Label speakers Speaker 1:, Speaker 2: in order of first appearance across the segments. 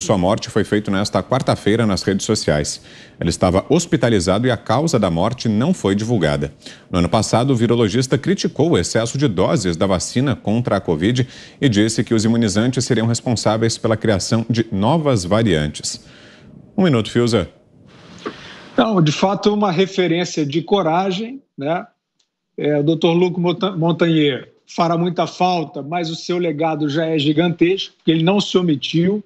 Speaker 1: Sua morte foi feita nesta quarta-feira nas redes sociais. Ele estava hospitalizado e a causa da morte não foi divulgada. No ano passado, o virologista criticou o excesso de doses da vacina contra a Covid e disse que os imunizantes seriam responsáveis pela criação de novas variantes. Um minuto, Fiuza.
Speaker 2: Não, de fato, uma referência de coragem, né? É, o Dr. Luc Montagnier fará muita falta, mas o seu legado já é gigantesco, ele não se omitiu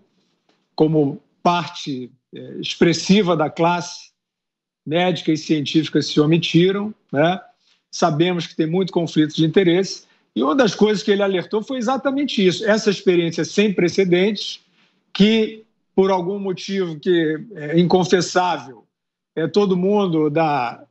Speaker 2: como parte é, expressiva da classe médica e científica se omitiram, né? Sabemos que tem muito conflito de interesse e uma das coisas que ele alertou foi exatamente isso, essa experiência sem precedentes que por algum motivo que é inconfessável, é, todo mundo da,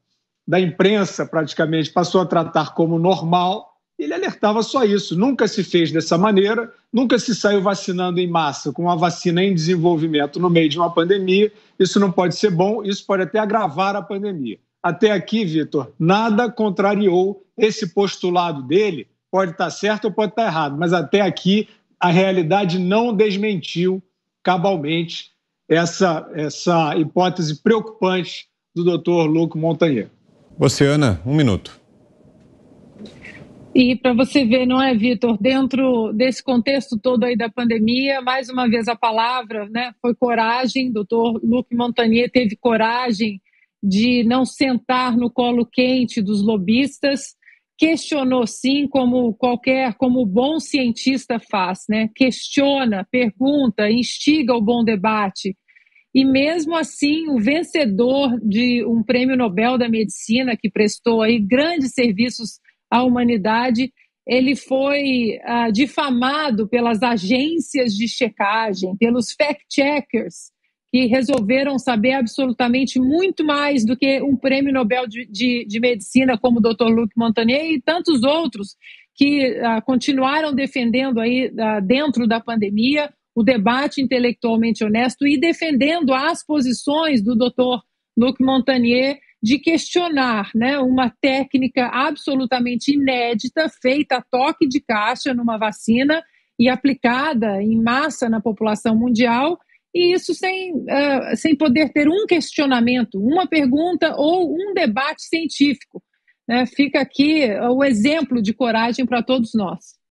Speaker 2: da imprensa praticamente passou a tratar como normal, ele alertava só isso. Nunca se fez dessa maneira, nunca se saiu vacinando em massa com uma vacina em desenvolvimento no meio de uma pandemia. Isso não pode ser bom, isso pode até agravar a pandemia. Até aqui, Vitor, nada contrariou esse postulado dele. Pode estar certo ou pode estar errado, mas até aqui a realidade não desmentiu cabalmente essa, essa hipótese preocupante do doutor Luco Montanier.
Speaker 1: Oceana, um minuto.
Speaker 3: E para você ver, não é, Vitor, dentro desse contexto todo aí da pandemia, mais uma vez a palavra né, foi coragem, doutor Luc Montagnier teve coragem de não sentar no colo quente dos lobistas, questionou sim, como qualquer, como bom cientista faz, né? Questiona, pergunta, instiga o bom debate. E mesmo assim, o vencedor de um prêmio Nobel da Medicina, que prestou aí grandes serviços à humanidade, ele foi ah, difamado pelas agências de checagem, pelos fact-checkers, que resolveram saber absolutamente muito mais do que um prêmio Nobel de, de, de Medicina, como o Dr. Luc Montagnier e tantos outros que ah, continuaram defendendo aí ah, dentro da pandemia o debate intelectualmente honesto e defendendo as posições do Dr. Luc Montagnier de questionar né, uma técnica absolutamente inédita, feita a toque de caixa numa vacina e aplicada em massa na população mundial, e isso sem, uh, sem poder ter um questionamento, uma pergunta ou um debate científico. Né? Fica aqui o exemplo de coragem para todos nós.